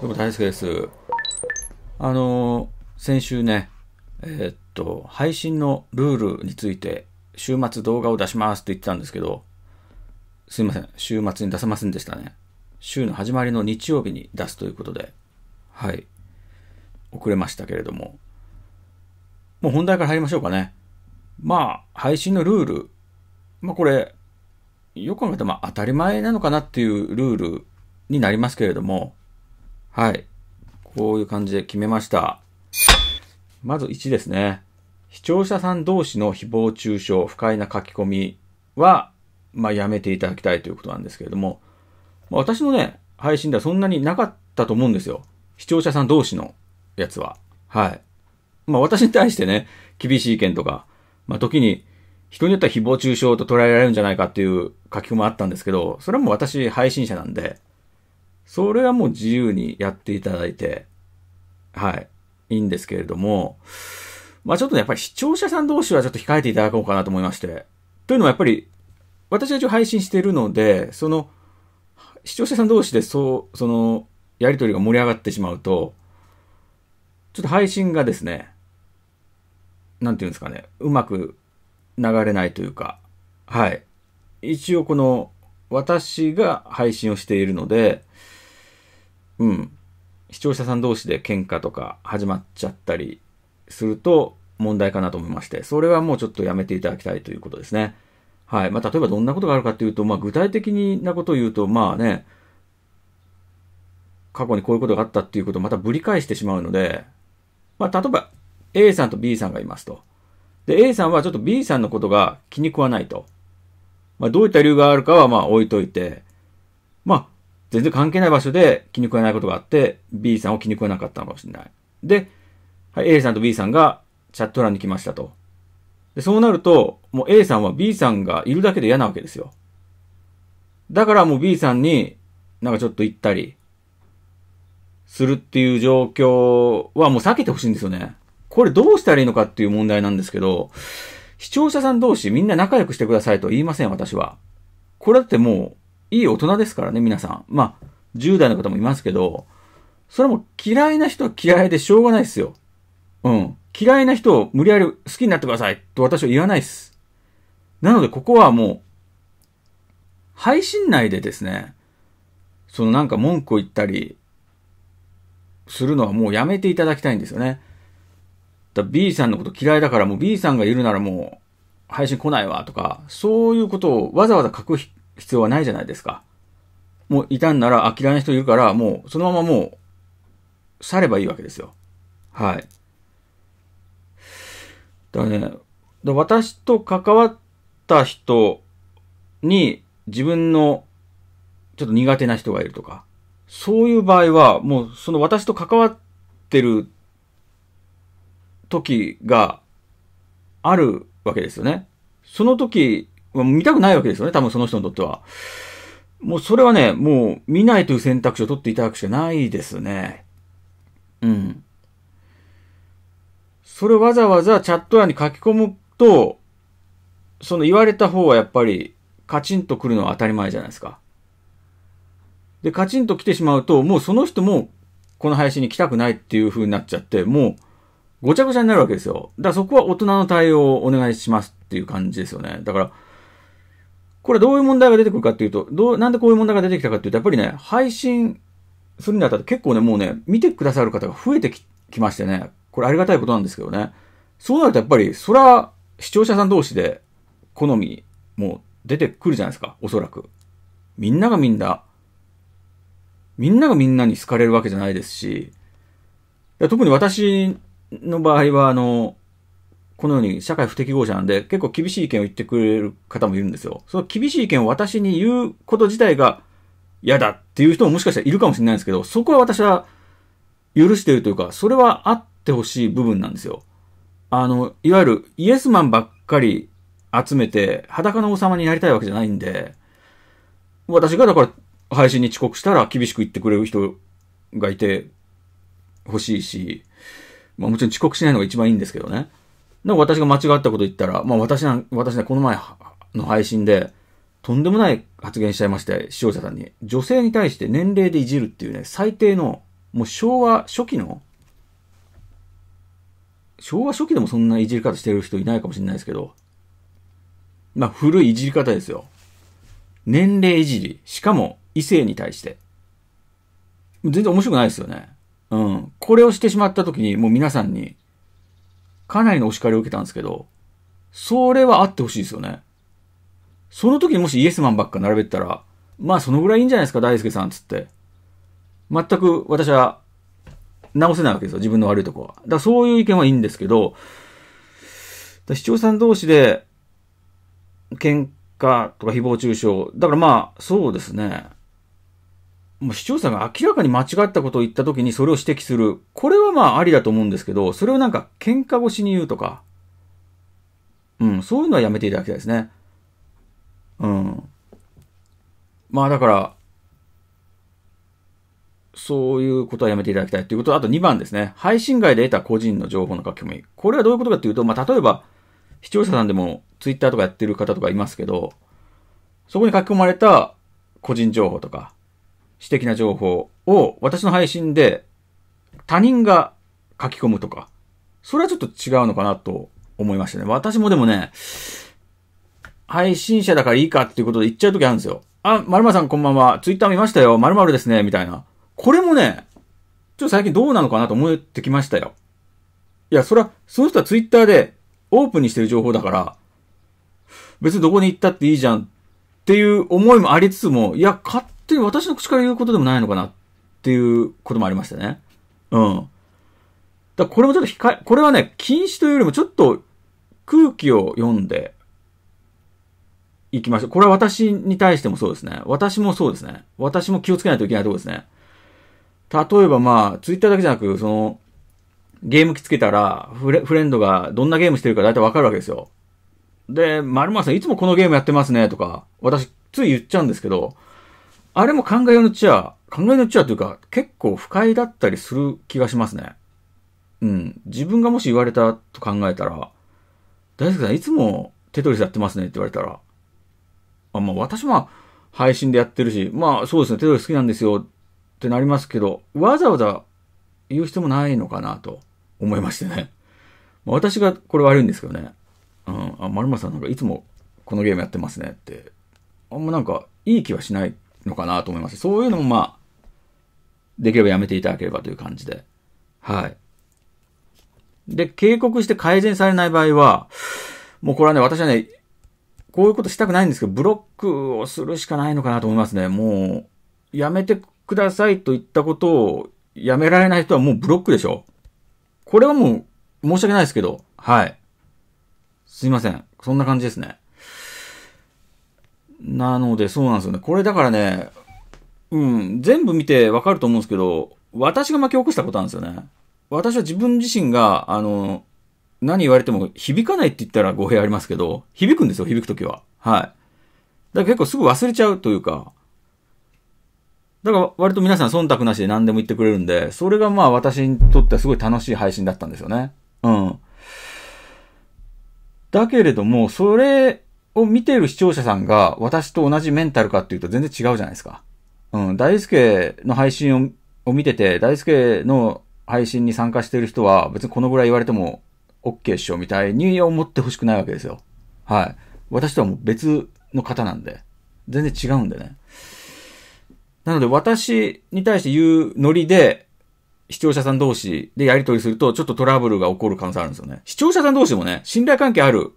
どうも大輔です。あの、先週ね、えー、っと、配信のルールについて、週末動画を出しますって言ってたんですけど、すいません、週末に出せませんでしたね。週の始まりの日曜日に出すということで、はい、遅れましたけれども、もう本題から入りましょうかね。まあ、配信のルール、まあこれ、よく考えたらまあ当たり前なのかなっていうルールになりますけれども、はい。こういう感じで決めました。まず1ですね。視聴者さん同士の誹謗中傷、不快な書き込みは、まあ、やめていただきたいということなんですけれども、まあ、私のね、配信ではそんなになかったと思うんですよ。視聴者さん同士のやつは。はい。まあ、私に対してね、厳しい意見とか、まあ、時に、人によっては誹謗中傷と捉えられるんじゃないかっていう書き込みもあったんですけど、それはもう私配信者なんで、それはもう自由にやっていただいて、はい、いいんですけれども、まあちょっとね、やっぱり視聴者さん同士はちょっと控えていただこうかなと思いまして。というのはやっぱり、私は一応配信してるので、その、視聴者さん同士でそう、その、やりとりが盛り上がってしまうと、ちょっと配信がですね、なんていうんですかね、うまく流れないというか、はい。一応この、私が配信をしているので、うん、視聴者さん同士で喧嘩とか始まっちゃったりすると問題かなと思いまして、それはもうちょっとやめていただきたいということですね。はい。まあ、例えばどんなことがあるかっていうと、まあ、具体的なことを言うと、まあね、過去にこういうことがあったっていうことをまたぶり返してしまうので、まあ、例えば A さんと B さんがいますと。で、A さんはちょっと B さんのことが気に食わないと。まあ、どういった理由があるかはまあ置いといて、全然関係ない場所で気に食えないことがあって、B さんを気に食えなかったのかもしれない。で、はい、A さんと B さんがチャット欄に来ましたと。で、そうなると、もう A さんは B さんがいるだけで嫌なわけですよ。だからもう B さんになんかちょっと行ったり、するっていう状況はもう避けてほしいんですよね。これどうしたらいいのかっていう問題なんですけど、視聴者さん同士みんな仲良くしてくださいと言いません、私は。これだってもういい大人ですからね、皆さん。まあ、10代の方もいますけど、それも嫌いな人は嫌いでしょうがないですよ。うん。嫌いな人を無理やり好きになってくださいと私は言わないです。なのでここはもう、配信内でですね、そのなんか文句を言ったりするのはもうやめていただきたいんですよね。だ B さんのこと嫌いだからもう B さんがいるならもう配信来ないわとか、そういうことをわざわざ書く必要はないじゃないですか。もういたんなら、あ、嫌いな人いるから、もう、そのままもう、去ればいいわけですよ。はい。だね、私と関わった人に自分のちょっと苦手な人がいるとか、そういう場合は、もうその私と関わってる時があるわけですよね。その時見たくないわけですよね、多分その人にとっては。もうそれはね、もう見ないという選択肢を取っていただくしかないですね。うん。それわざわざチャット欄に書き込むと、その言われた方はやっぱりカチンと来るのは当たり前じゃないですか。で、カチンと来てしまうと、もうその人もこの配信に来たくないっていう風になっちゃって、もうごちゃごちゃになるわけですよ。だからそこは大人の対応をお願いしますっていう感じですよね。だから、これどういう問題が出てくるかっていうと、どう、なんでこういう問題が出てきたかっていうと、やっぱりね、配信するにあたって結構ね、もうね、見てくださる方が増えてきましてね、これありがたいことなんですけどね。そうなるとやっぱり、そら、視聴者さん同士で、好みもう出てくるじゃないですか、おそらく。みんながみんな、みんながみんなに好かれるわけじゃないですし、特に私の場合は、あの、このように社会不適合者なんで、結構厳しい意見を言ってくれる方もいるんですよ。その厳しい意見を私に言うこと自体が嫌だっていう人ももしかしたらいるかもしれないんですけど、そこは私は許してるというか、それはあってほしい部分なんですよ。あの、いわゆるイエスマンばっかり集めて裸の王様になりたいわけじゃないんで、私がだから配信に遅刻したら厳しく言ってくれる人がいてほしいし、まあもちろん遅刻しないのが一番いいんですけどね。なんか私が間違ったこと言ったら、まあ私な、私ね、この前の配信で、とんでもない発言しちゃいまして、視聴者さんに、女性に対して年齢でいじるっていうね、最低の、もう昭和初期の、昭和初期でもそんないじり方してる人いないかもしれないですけど、まあ古いいじり方ですよ。年齢いじり、しかも異性に対して。全然面白くないですよね。うん。これをしてしまった時に、もう皆さんに、かなりのお叱りを受けたんですけど、それはあってほしいですよね。その時にもしイエスマンばっか並べてたら、まあそのぐらいいいんじゃないですか、大輔さんつって。全く私は直せないわけですよ、自分の悪いとこは。だからそういう意見はいいんですけど、視聴者同士で喧嘩とか誹謗中傷、だからまあそうですね。もう視聴者が明らかに間違ったことを言った時にそれを指摘する。これはまあありだと思うんですけど、それをなんか喧嘩越しに言うとか。うん、そういうのはやめていただきたいですね。うん。まあだから、そういうことはやめていただきたいということあと2番ですね。配信外で得た個人の情報の書き込み。これはどういうことかというと、まあ、例えば、視聴者さんでも Twitter とかやってる方とかいますけど、そこに書き込まれた個人情報とか、私的な情報を私の配信で他人が書き込むとか、それはちょっと違うのかなと思いましたね。私もでもね、配信者だからいいかっていうことで言っちゃうときあるんですよ。あ、まるまさんこんばんは。ツイッター見ましたよ。まるまるですね。みたいな。これもね、ちょっと最近どうなのかなと思ってきましたよ。いや、それは、その人はツイッターでオープンにしてる情報だから、別にどこに行ったっていいじゃんっていう思いもありつつも、いや、勝手に私の口から言うことでもないのかなっていうこともありましたね。うん。だこれもちょっと控え、これはね、禁止というよりもちょっと空気を読んでいきましょう。これは私に対してもそうですね。私もそうですね。私も気をつけないといけないところですね。例えばまあ、ツイッターだけじゃなく、その、ゲーム機つけたらフレ、フレンドがどんなゲームしてるか大体わかるわけですよ。で、丸丸さんいつもこのゲームやってますねとか、私つい言っちゃうんですけど、あれも考えのちは、考えのうちはというか、結構不快だったりする気がしますね。うん。自分がもし言われたと考えたら、大輔さんいつもテトリスやってますねって言われたら、あ、まあ私は配信でやってるし、まあそうですね、テトリス好きなんですよってなりますけど、わざわざ言う必要もないのかなと思いましてね。まあ、私がこれ悪いんですけどね。うん。あ、丸村さんなんかいつもこのゲームやってますねって。あんまなんかいい気はしないのかなと思います。そういうのもまあ、できればやめていただければという感じで。はい。で、警告して改善されない場合は、もうこれはね、私はね、こういうことしたくないんですけど、ブロックをするしかないのかなと思いますね。もう、やめてくださいと言ったことをやめられない人はもうブロックでしょ。これはもう、申し訳ないですけど、はい。すいません。そんな感じですね。なので、そうなんですよね。これだからね、うん、全部見てわかると思うんですけど、私が巻き起こしたことなんですよね。私は自分自身が、あの、何言われても響かないって言ったら語弊ありますけど、響くんですよ、響くときは。はい。だから結構すぐ忘れちゃうというか、だから割と皆さん忖度なしで何でも言ってくれるんで、それがまあ私にとってはすごい楽しい配信だったんですよね。うん。だけれども、それを見ている視聴者さんが私と同じメンタルかっていうと全然違うじゃないですか。うん、大輔の配信を見てて、大輔の配信に参加している人は別にこのぐらい言われても OK っしょみたいに思ってほしくないわけですよ。はい。私とはもう別の方なんで。全然違うんでね。なので私に対して言うノリで、視聴者さん同士でやり取りすると、ちょっとトラブルが起こる可能性あるんですよね。視聴者さん同士もね、信頼関係ある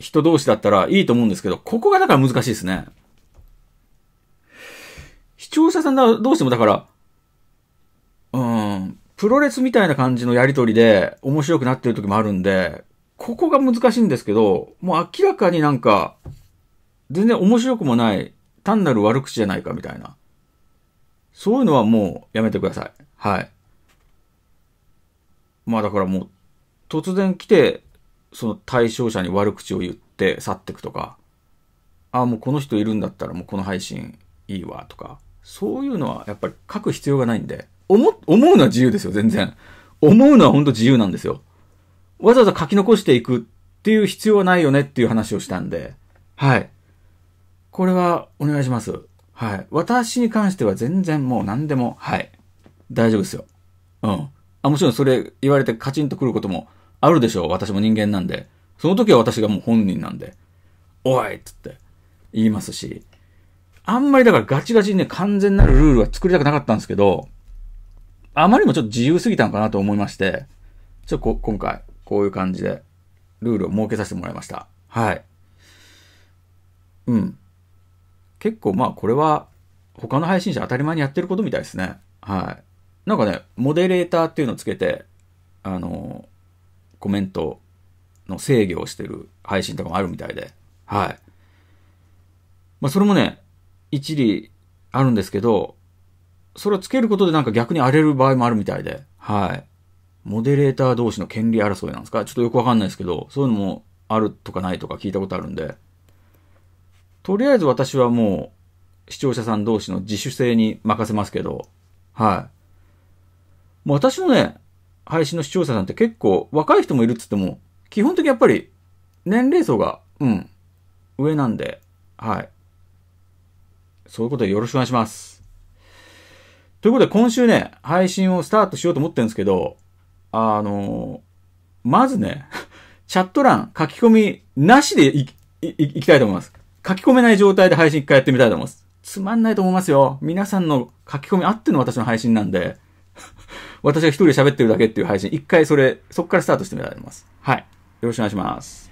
人同士だったらいいと思うんですけど、ここがだから難しいですね。視聴者さんだ、どうしてもだから、うん、プロレスみたいな感じのやりとりで面白くなってる時もあるんで、ここが難しいんですけど、もう明らかになんか、全然面白くもない、単なる悪口じゃないかみたいな。そういうのはもうやめてください。はい。まあだからもう、突然来て、その対象者に悪口を言って去っていくとか、ああ、もうこの人いるんだったらもうこの配信いいわとか、そういうのはやっぱり書く必要がないんで、思、思うのは自由ですよ、全然。思うのは本当自由なんですよ。わざわざ書き残していくっていう必要はないよねっていう話をしたんで、はい。これはお願いします。はい。私に関しては全然もう何でも、はい。大丈夫ですよ。うん。あ、もちろんそれ言われてカチンとくることもあるでしょう、私も人間なんで。その時は私がもう本人なんで、おいっつって言いますし、あんまりだからガチガチにね、完全なるルールは作りたくなかったんですけど、あまりもちょっと自由すぎたのかなと思いまして、ちょっと今回、こういう感じで、ルールを設けさせてもらいました。はい。うん。結構まあこれは、他の配信者当たり前にやってることみたいですね。はい。なんかね、モデレーターっていうのをつけて、あのーコメントの制御をしてる配信とかもあるみたいで、はい。まあ、それもね、一理あるんですけど、それをつけることでなんか逆に荒れる場合もあるみたいで、はい。モデレーター同士の権利争いなんですかちょっとよくわかんないですけど、そういうのもあるとかないとか聞いたことあるんで、とりあえず私はもう視聴者さん同士の自主性に任せますけど、はい。もう私もね、配信の視聴者さんって結構若い人もいるっつっても、基本的にやっぱり年齢層が、うん、上なんで、はい。そういうことでよろしくお願いします。ということで今週ね、配信をスタートしようと思ってるんですけど、あのー、まずね、チャット欄書き込みなしでいいいきたいと思います。書き込めない状態で配信一回やってみたいと思います。つまんないと思いますよ。皆さんの書き込みあっての私の配信なんで。私が一人で喋ってるだけっていう配信、一回それ、そこからスタートしてみられます。はい。よろしくお願いします。